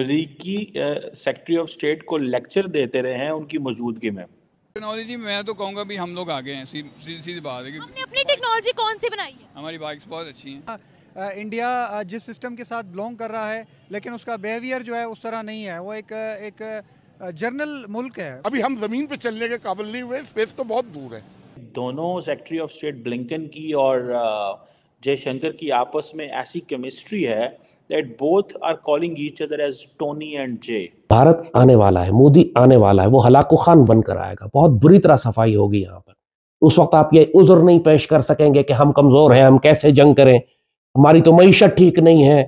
अमरीकी secretary of state को lecture देते रहे हैं उनकी मौजूदगी में टेक्नोलॉजी मैं तो कहूंगा भी हम लोग आगे हैं सीधी सीधी बात है कि हमने अपनी टेक्नोलॉजी कौन सी बनाई है हमारी बाइक्स बहुत अच्छी हैं इंडिया जिस सिस्टम के साथ बिलोंग कर रहा है लेकिन उसका बिहेवियर जो है उस तरह नहीं है वो एक एक जर्नल मुल्क है अभी हम जमीन पे चलने के काबिल नहीं हुए स्पेस तो बहुत दूर है दोनों सेक्रेटरी ऑफ स्टेट ब्लिंकन की और जयशंकर की आपस में ऐसी केमिस्ट्री है that both are calling each other as Tony and J Bharat आने वाला है मोदी आने वाला है वो हलाकू खान बनकर आएगा बहुत बुरी तरह सफाई होगी यहाँ पर उस वक्त आप ये उजर नहीं पेश कर सकेंगे कि हम कमज़ोर हैं हम कैसे जंग करें हमारी तो मीशत ठीक नहीं है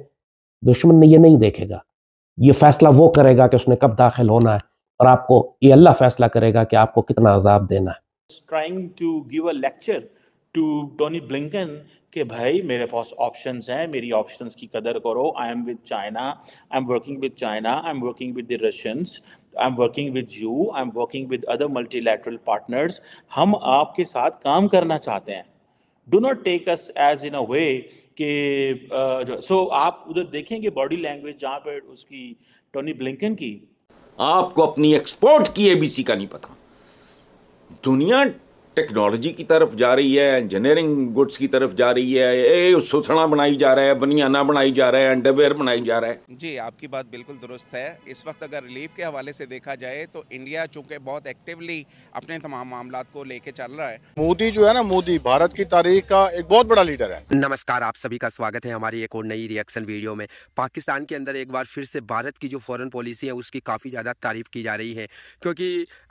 दुश्मन ने ये नहीं देखेगा ये फैसला वो करेगा कि उसने कब दाखिल होना है और आपको ये अल्लाह फैसला करेगा कि आपको कितना अजाब देना है trying to give a lecture to Tony Blinken के भाई मेरे पास ऑप्शंस हैं मेरी ऑप्शंस की कदर करो I am with China I am working with China I am working with the Russians I am working with you I am working with other multilateral partners हम आपके साथ काम करना चाहते हैं do not take us as in a way कि so आप उधर देखेंगे बॉडी लैंग्वेज जहाँ पर उसकी टोनी ब्लिंकन की आपको अपनी एक्सपोर्ट की एबीसी का नहीं पता दुनिया टेक्नोलॉजी की तरफ जा रही है इंजीनियरिंग गुड्स की तरफ जा रही है ए सुथना बनाई जा रहा है बनियाना बनाई जा रहा है अंडरवेयर बनाई जा रहा है जी आपकी बात बिल्कुल दुरुस्त है इस वक्त अगर रिलीफ के हवाले से देखा जाए तो इंडिया चूंकि बहुत एक्टिवली अपने तमाम मामला को लेके चल रहा है मोदी जो है ना मोदी भारत की तारीख का एक बहुत बड़ा लीडर है नमस्कार आप सभी का स्वागत है हमारी एक और नई रिएक्शन वीडियो में पाकिस्तान के अंदर एक बार फिर से भारत की जो फॉरन पॉलिसी है उसकी काफ़ी ज़्यादा तारीफ की जा रही है क्योंकि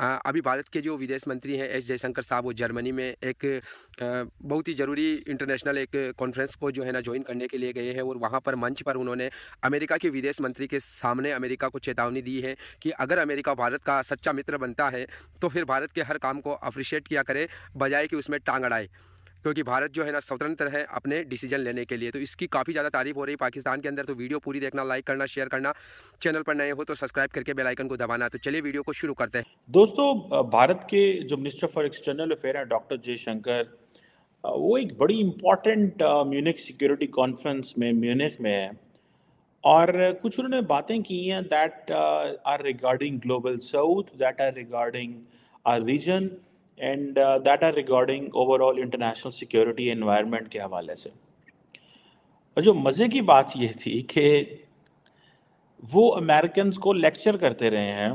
अभी भारत के जो विदेश मंत्री है एस जयशंकर साहब जर्मनी में एक बहुत ही ज़रूरी इंटरनेशनल एक कॉन्फ्रेंस को जो है ना ज्वाइन करने के लिए गए हैं और वहाँ पर मंच पर उन्होंने अमेरिका के विदेश मंत्री के सामने अमेरिका को चेतावनी दी है कि अगर अमेरिका भारत का सच्चा मित्र बनता है तो फिर भारत के हर काम को अप्रिशिएट किया करे बजाय कि उसमें टांग अड़ाए क्योंकि भारत जो है ना स्वतंत्र है अपने डिसीजन लेने के लिए तो इसकी काफ़ी ज़्यादा तारीफ हो रही है पाकिस्तान के अंदर तो वीडियो पूरी देखना लाइक करना शेयर करना चैनल पर नए हो तो सब्सक्राइब करके बेलाइकन को दबाना तो चलिए वीडियो को शुरू करते हैं दोस्तों भारत के जो मिनिस्टर फॉर एक्सटर्नल अफेयर हैं डॉक्टर जयशंकर वो एक बड़ी इम्पॉर्टेंट म्यूनिक सिक्योरिटी कॉन्फ्रेंस में म्यूनिक में है और कुछ उन्होंने बातें की हैं that are regarding global south that are regarding our region and that are regarding overall international security environment के हवाले से और जो मज़े की बात यह थी कि वो अमेरिकन को लेक्चर करते रहे हैं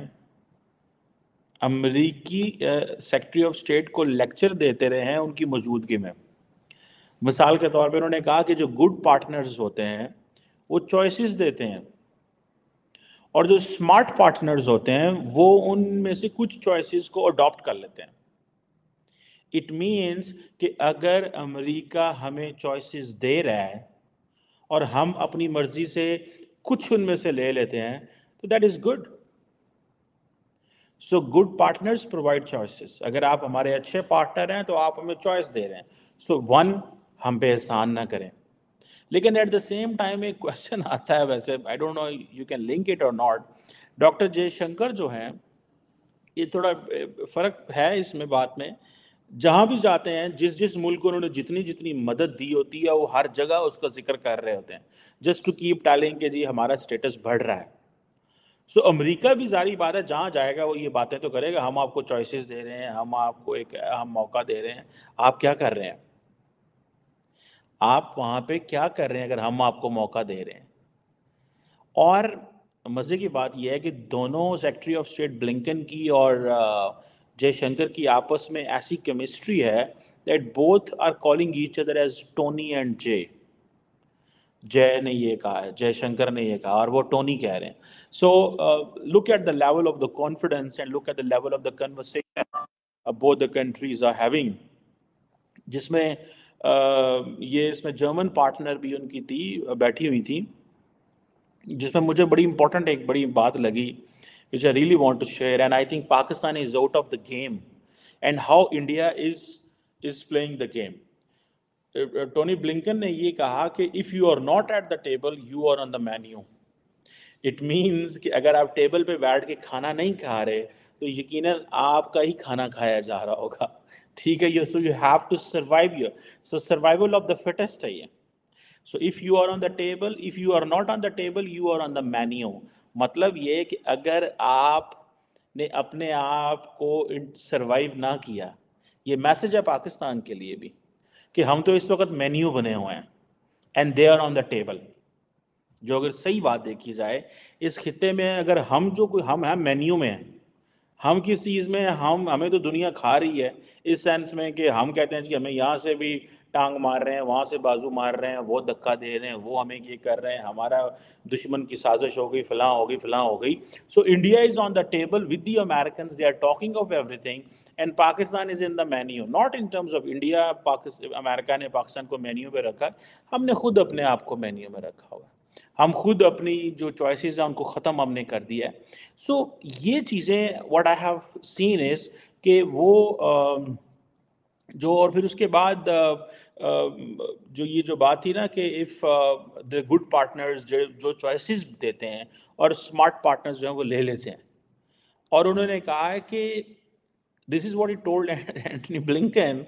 अमरीकी सेक्रेटरी ऑफ स्टेट को लेक्चर देते रहे हैं उनकी मौजूदगी में मिसाल के तौर पर उन्होंने कहा कि जो गुड पार्टनर्स होते हैं वो चॉइसिस देते हैं और जो स्मार्ट पार्टनर्स होते हैं वो उनमें से कुछ चॉइसेस को अडॉप्ट कर लेते हैं इट मीन्स कि अगर अमेरिका हमें चॉइसेस दे रहा है और हम अपनी मर्ज़ी से कुछ उनमें से ले लेते हैं तो that is good so good partners provide choices अगर आप हमारे अच्छे पार्टनर हैं तो आप हमें चॉइस दे रहे हैं सो so, वन हम पे एहसान ना करें लेकिन एट द सेम टाइम एक क्वेश्चन आता है वैसे I don't know you can link it और नॉट डॉक्टर जयशंकर जो हैं ये थोड़ा फ़र्क है इसमें बात में जहाँ भी जाते हैं जिस जिस मुल्क को उन्होंने जितनी जितनी मदद दी होती है वो हर जगह उसका जिक्र कर रहे होते हैं जस्ट टू कीप टालिंग के जी हमारा स्टेटस बढ़ रहा है सो so, अमेरिका भी जारी बात है जहाँ जाएगा वो ये बातें तो करेगा हम आपको चॉइसेस दे रहे हैं हम आपको एक हम मौका दे रहे हैं आप क्या कर रहे हैं आप वहाँ पे क्या कर रहे हैं अगर हम आपको मौका दे रहे हैं और मज़े की बात यह है कि दोनों सेक्रेटरी ऑफ स्टेट ब्लिंकन की और आ, जयशंकर की आपस में ऐसी केमिस्ट्री है that both are calling each other as Tony and Jai Jai ने ये कहा है जयशंकर ने ये कहा और वो टोनी कह रहे हैं so look at the level of the confidence and look at the level of the conversation both the countries are having जिसमें uh, ये इसमें जर्मन पार्टनर भी उनकी थी बैठी हुई थी जिसमें मुझे बड़ी इंपॉर्टेंट एक बड़ी बात लगी which I really want to share. And I think Pakistan is out of the game and how India is, is playing the game. Tony uh, Blinken uh, ने ये कहा कि if you are not at the table you are on the menu it means कि अगर आप table पे बैठ के खाना नहीं खा रहे तो यकीन आपका ही खाना खाया जा रहा होगा ठीक है you so you have to survive your so survival of the fittest है ये so if you are on the table if you are not on the table you are on the menu मतलब ये कि अगर आप ने अपने आप को सरवाइव ना किया ये मैसेज है पाकिस्तान के लिए भी कि हम तो इस वक्त मेन्यू बने हुए हैं and they are on the table जो अगर सही बात देखी जाए इस खत्े में अगर हम जो कोई हम हैं मेन्यू में हैं हम किस चीज़ में हम हमें तो दुनिया खा रही है इस सेंस में कि हम कहते हैं कि हमें यहाँ से भी टांग मार रहे हैं वहाँ से बाजू मार रहे हैं वो धक्का दे रहे हैं वो हमें ये कर रहे हैं हमारा दुश्मन की साजिश हो गई फलां हो गई फलां हो गई so India is on the table with the American they are talking of everything and Pakistan is in the menu not in terms of India America ने पाकिस्तान को मेन्यू में रखा हमने खुद अपने आप को मेन्यू में रखा हुआ हम खुद अपनी जो चॉइसेस हैं उनको ख़त्म हमने कर दिया है सो so, ये चीज़ें what I have seen is के वो जो और फिर उसके बाद जो ये जो बात थी ना कि इफ़ द गुड पार्टनर्स जो चॉइसेस देते हैं और स्मार्ट पार्टनर्स जो हैं वो ले लेते हैं और उन्होंने कहा है कि this is what I told Antony Blinken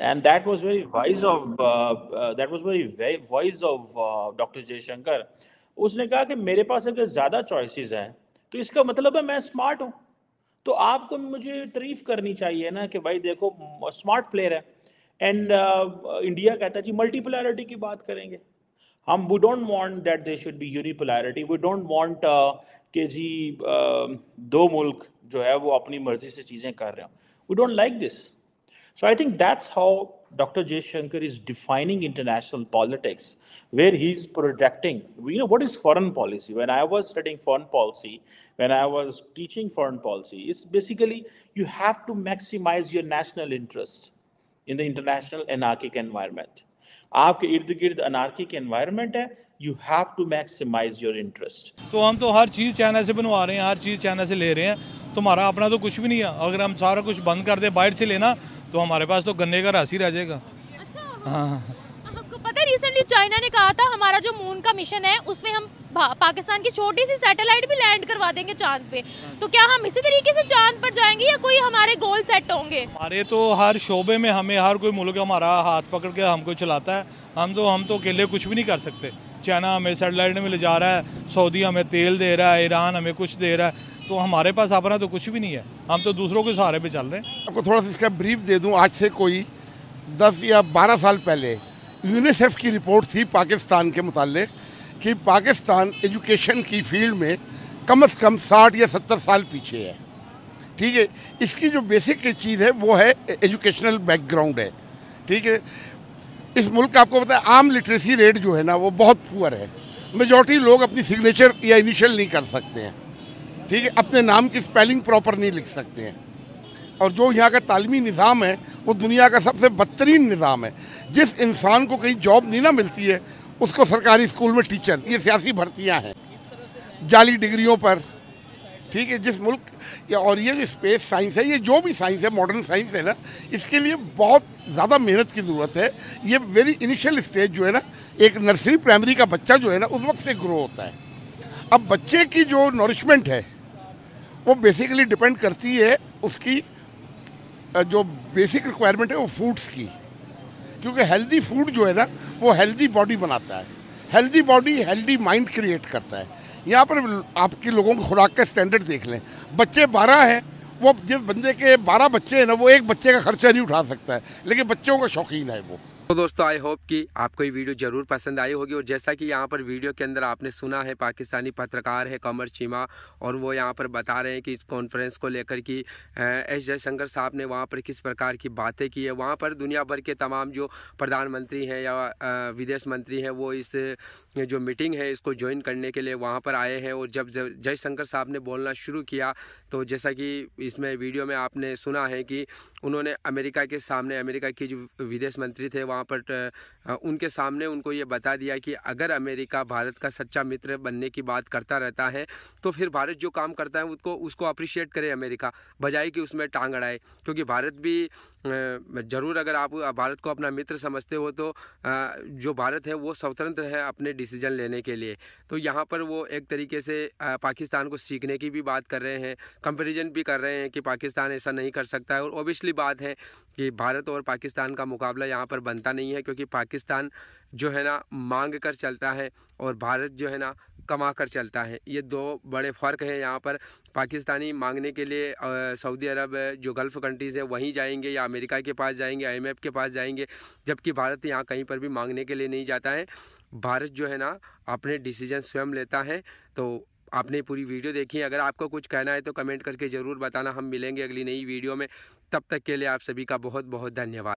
and that was very wise of that was very voice of doctor Jaishankar उसने कहा कि मेरे पास अगर ज़्यादा चॉइसेस हैं तो इसका मतलब है मैं स्मार्ट हूँ तो आपको मुझे तारीफ करनी चाहिए ना कि भाई देखो स्मार्ट प्लेयर है एंड इंडिया uh, कहता है जी मल्टीपोलैरिटी की बात करेंगे हम we don't want that they should be unipolarity we don't want के जी uh, दो मुल्क जो है वो अपनी मर्जी से चीज़ें कर रहे हो we don't like this so I think that's how doctor Jaishankar is defining international politics where he is projecting you know what is foreign policy when I was studying foreign policy when I was teaching foreign policy is basically you have to maximise your national interest in the international anarchic environment. आपके इर्द गिर्द anarchic के environment है you have to maximise your interest तो हम तो हर चीज़ China से बनवा रहे हैं हर चीज़ चाइना से ले रहे हैं तुम्हारा अपना तो कुछ भी नहीं है अगर हम सारा कुछ बंद कर दे बाहर से लेना तो हमारे पास तो गन्ने का राशि रह जाएगा अच्छा हाँ आपको पता है रिसेंटली चाइना ने कहा था हमारा जो मून का मिशन है उसमें हम पाकिस्तान की छोटी सी सैटेलाइट भी लैंड करवा देंगे चांद पे तो क्या हम इसी तरीके से चांद पर जाएंगे या कोई हमारे गोल सेट होंगे हमारे तो हर शोबे में हमें हर कोई मुल्क हमारा हाथ पकड़ के हमको चलाता है हम तो हम तो अकेले कुछ भी नहीं कर सकते चाइना हमें सैटेलाइट में ले जा रहा है सऊदी हमें तेल दे रहा है ईरान हमें कुछ दे रहा है तो हमारे पास अपना तो कुछ भी नहीं है हम तो दूसरों के सहारे पे चल रहे हैं आपको थोड़ा सा इसका ब्रीफ दे दूं आज से कोई दस या बारह साल पहले यूनिसेफ की रिपोर्ट थी पाकिस्तान के मुतालिक कि पाकिस्तान एजुकेशन की फील्ड में कम से कम साठ या सत्तर साल पीछे है ठीक है इसकी जो बेसिक चीज़ है वो है एजुकेशनल बैकग्राउंड है ठीक है इस मुल्क का आपको पता है आम लिटरेसी रेट जो है ना वो बहुत पुअर है मेजॉरिटी लोग अपनी सिग्नेचर या इनिशियल नहीं कर सकते हैं ठीक है अपने नाम की स्पेलिंग प्रॉपर नहीं लिख सकते हैं और जो यहाँ का तालमी निज़ाम है वो दुनिया का सबसे बदतरीन निज़ाम है जिस इंसान को कहीं जॉब नहीं ना मिलती है उसको सरकारी स्कूल में टीचर ये सियासी भर्तियाँ हैं जाली डिग्रियों पर ठीक है जिस मुल्क या और ये जो स्पेस साइंस है ये जो भी साइंस है मॉडर्न साइंस है ना इसके लिए बहुत ज़्यादा मेहनत की ज़रूरत है ये वेरी इनिशियल स्टेज जो है ना एक नर्सरी प्राइमरी का बच्चा जो है ना उस वक्त से ग्रो होता है अब बच्चे की जो नरिशमेंट है वो बेसिकली डिपेंड करती है उसकी जो बेसिक रिक्वायरमेंट है वो फूड्स की क्योंकि हेल्दी फूड जो है ना वो हेल्दी बॉडी बनाता है healthy body healthy mind create करता है यहाँ पर आपके लोगों की खुराक का स्टैंडर्ड देख लें बच्चे बारह हैं वो जिस बंदे के बारह बच्चे हैं ना वो एक बच्चे का खर्चा नहीं उठा सकता है लेकिन बच्चों का शौकीन है वो तो दोस्तों आई होप कि आपको ये वीडियो जरूर पसंद आई होगी और जैसा कि यहाँ पर वीडियो के अंदर आपने सुना है पाकिस्तानी पत्रकार है कमर चीमा और वो यहाँ पर बता रहे हैं कि इस कॉन्फ्रेंस को लेकर कि एस जयशंकर साहब ने वहाँ पर किस प्रकार की बातें की है वहाँ पर दुनिया भर के तमाम जो प्रधानमंत्री हैं या विदेश मंत्री हैं वो इस जो मीटिंग है इसको ज्वाइन करने के लिए वहाँ पर आए हैं और जब जयशंकर साहब ने बोलना शुरू किया तो जैसा कि इसमें वीडियो में आपने सुना है कि उन्होंने अमेरिका के सामने अमेरिका की जो विदेश मंत्री थे वहाँ पर उनके सामने उनको ये बता दिया कि अगर अमेरिका भारत का सच्चा मित्र बनने की बात करता रहता है तो फिर भारत जो काम करता है उसको उसको अप्रिशिएट करे अमेरिका बजाय कि उसमें टांग अड़ाए क्योंकि भारत भी ज़रूर अगर आप भारत को अपना मित्र समझते हो तो जो भारत है वो स्वतंत्र है अपने डिसीजन लेने के लिए तो यहाँ पर वो एक तरीके से पाकिस्तान को सीखने की भी बात कर रहे हैं कंपेरिजन भी कर रहे हैं कि पाकिस्तान ऐसा नहीं कर सकता है और ओबियसली बात है कि भारत और पाकिस्तान का मुकाबला यहाँ पर बनता नहीं है क्योंकि पाकिस्तान जो है ना मांग कर चलता है और भारत जो है ना कमा कर चलता है ये दो बड़े फ़र्क हैं यहाँ पर पाकिस्तानी मांगने के लिए सऊदी अरब जो गल्फ़ कंट्रीज़ हैं वहीं जाएंगे या अमेरिका के पास जाएंगे आईएमएफ के पास जाएंगे जबकि भारत यहाँ कहीं पर भी मांगने के लिए नहीं जाता है भारत जो है ना अपने डिसीजन स्वयं लेता है तो आपने पूरी वीडियो देखी है अगर आपको कुछ कहना है तो कमेंट करके ज़रूर बताना हम मिलेंगे अगली नई वीडियो में तब तक के लिए आप सभी का बहुत बहुत धन्यवाद